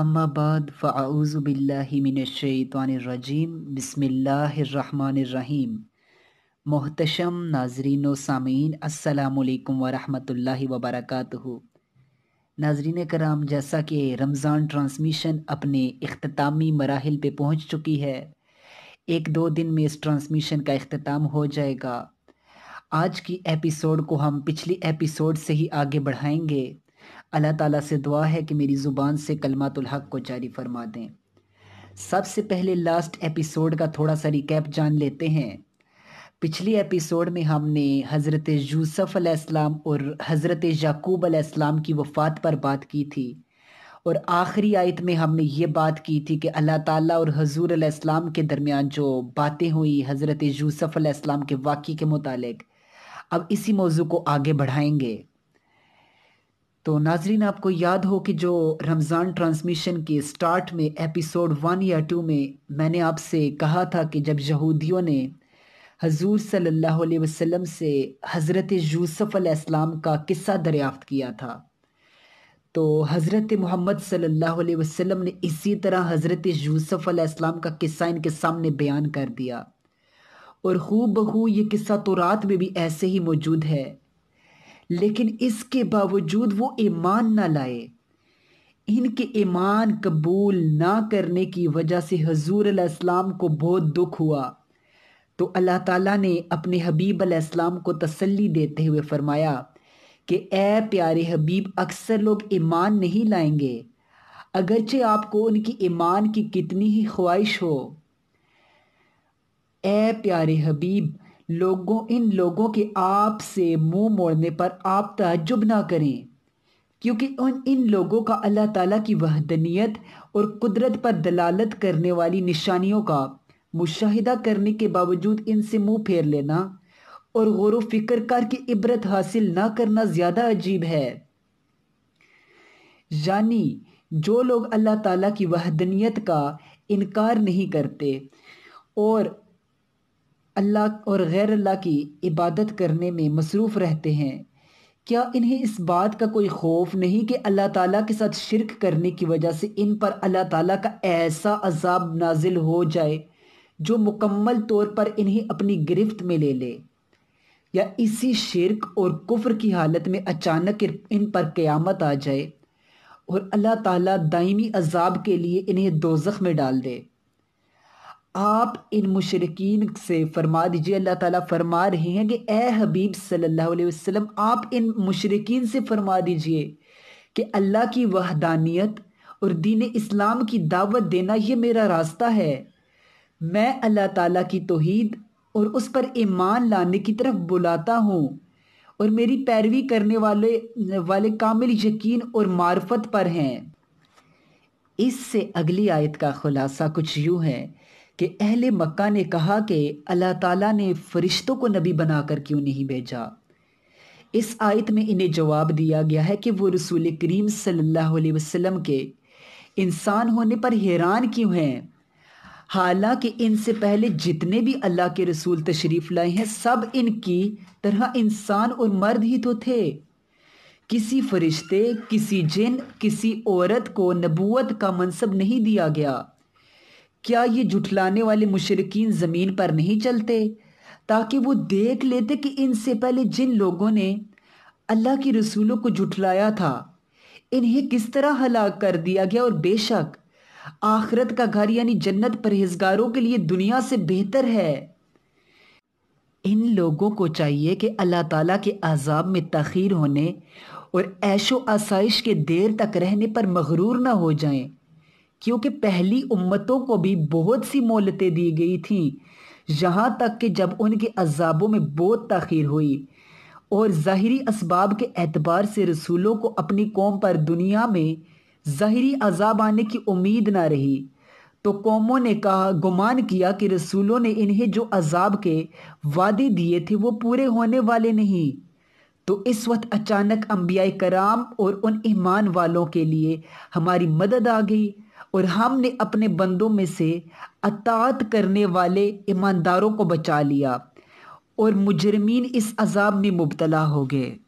अम्माबाद फ़ाउज़बिल्लिमिनशैतरजीम बसमीम मोहतशम नाजरीन सामीन अल्लाम वरहमल वबरक नाजरीन कराम जैसा कि रमज़ान ट्रांसमिशन अपने अख्तामी मराहल पर पहुँच चुकी है एक दो दिन में इस ट्रांसमिशन का अख्ताम हो जाएगा आज की एपिसोड को हम पिछली एपिसोड से ही आगे बढ़ाएंगे अल्लाह ताला से दुआ है कि मेरी ज़ुबान से कलमातुल हक को जारी फरमा दें सबसे पहले लास्ट एपिसोड का थोड़ा सा रिकैप जान लेते हैं पिछले एपिसोड में हमने हज़रत यूसफ़ अलैहिस्सलाम और हज़रत याकूब अलैहिस्सलाम की वफ़ात पर बात की थी और आखिरी आयत में हमने ये बात की थी कि अल्लाह ताला और हजूर अलैहिस्सलाम के दरमियान जो बातें हुई हज़रत यूसफ़ अलैहिस्सलाम के वाक़ के मुतालिक अब इसी मौजू को आगे बढ़ाएंगे तो नाजरीन आपको याद हो कि जो रमज़ान ट्रांसमिशन के स्टार्ट में एपिसोड वन या टू में मैंने आपसे कहा था कि जब यहूदियों ने हजूर सल्लल्लाहु अलैहि वसल्लम से हज़रत यूसुफ़ अलैहिस्सलाम का किस्सा दरियाफ्त किया था तो हज़रत मोहम्मद सल्लल्लाहु अलैहि वसल्लम ने इसी तरह हज़रत यूसुफ़ अलैहिस्सलाम का किस्सा इनके सामने बयान कर दिया और खूब बखू ये किस्सा तो रात में भी ऐसे ही मौजूद है लेकिन इसके बावजूद वो ईमान ना लाए इनके ईमान कबूल ना करने की वजह से हजूर अलैहिस्सलाम को बहुत दुख हुआ तो अल्लाह ताला ने अपने हबीब अलैहिस्सलाम को तसल्ली देते हुए फरमाया कि ऐ प्यारे हबीब अक्सर लोग ईमान नहीं लाएंगे अगरचे आपको उनकी ईमान की कितनी ही ख्वाहिश हो ऐ प्यारे हबीब लोगों इन लोगों के आप से मुंह मोड़ने पर आप तजुब ना करें क्योंकि उन इन लोगों का अल्लाह ताला की वहदनीत और कुदरत पर दलालत करने वाली निशानियों का मुशाहिदा करने के बावजूद इनसे मुंह फेर लेना और गौर फिक्र करके इबरत हासिल ना करना ज़्यादा अजीब है यानी जो लोग अल्लाह ताला की वहदनीत का इनकार नहीं करते और अल्लाह और गैर अल्लाह की इबादत करने में मसरूफ़ रहते हैं क्या इन्हें इस बात का कोई खौफ नहीं कि अल्लाह ताला के साथ शिरक करने की वजह से इन पर अल्लाह ताला का ऐसा अजाब नाजिल हो जाए जो मुकम्मल तौर पर इन्हें अपनी गिरफ्त में ले ले या इसी शिरक और कुफ्र की हालत में अचानक इन पर क़यामत आ जाए और अल्लाह ताला दायमी अजाब के लिए इन्हें दोजख में डाल दे आप इन मुशरकिन से फरमा दीजिए अल्लाह ताला फरमा रहे हैं कि ए हबीब सल्लल्लाहु अलैहि वसल्लम आप इन मुशरकिन से फरमा दीजिए कि अल्लाह की वहदानियत और दीन इस्लाम की दावत देना ये मेरा रास्ता है मैं अल्लाह ताला की तोहीद और उस पर ईमान लाने की तरफ बुलाता हूँ और मेरी पैरवी करने वाले वाले कामिल यकीन और मार्फत पर हैं इससे अगली आयत का ख़ुलासा कुछ यूँ है कि अहले मक्का ने कहा कि अल्लाह ताला ने फ़रिश्तों को नबी बनाकर क्यों नहीं भेजा इस आयत में इन्हें जवाब दिया गया है कि वो रसूल करीम सल्लल्लाहु अलैहि वसल्लम के इंसान होने पर हैरान क्यों हैं हालांकि इनसे पहले जितने भी अल्लाह के रसूल तशरीफ़ लाए हैं सब इनकी तरह इंसान और मर्द ही तो थे किसी फरिश्ते किसी जिन किसी औरत को नबूत का मनसब नहीं दिया गया क्या ये जुठलाने वाले मुशरकिन ज़मीन पर नहीं चलते ताकि वो देख लेते कि इनसे पहले जिन लोगों ने अल्लाह के रसूलों को जुठलाया था इन्हें किस तरह हलाक कर दिया गया और बेशक आखरत का घर यानी जन्नत परहेजगारों के लिए दुनिया से बेहतर है इन लोगों को चाहिए कि अल्लाह ताला के आज़ाब में तखीर होने और ऐशो आसाइश के देर तक रहने पर मगरूर ना हो जाएं क्योंकि पहली उम्मतों को भी बहुत सी मोहलतें दी गई थीं यहाँ तक कि जब उनके अजाबों में बहुत तखीर हुई और ज़ाहरी इसबाब के एतबार से रसूलों को अपनी कौम पर दुनिया में ज़ाहरी अजाब आने की उम्मीद ना रही तो कौमों ने कहा गुमान किया कि रसूलों ने इन्हें जो अजाब के वादे दिए थे वो पूरे होने वाले नहीं तो इस वक्त अचानक अम्बिया कराम और उन ईमान वालों के लिए हमारी मदद आ गई और हमने अपने बंदों में से अतात करने वाले ईमानदारों को बचा लिया और मुजरमीन इस अजाब में मुबतला हो गए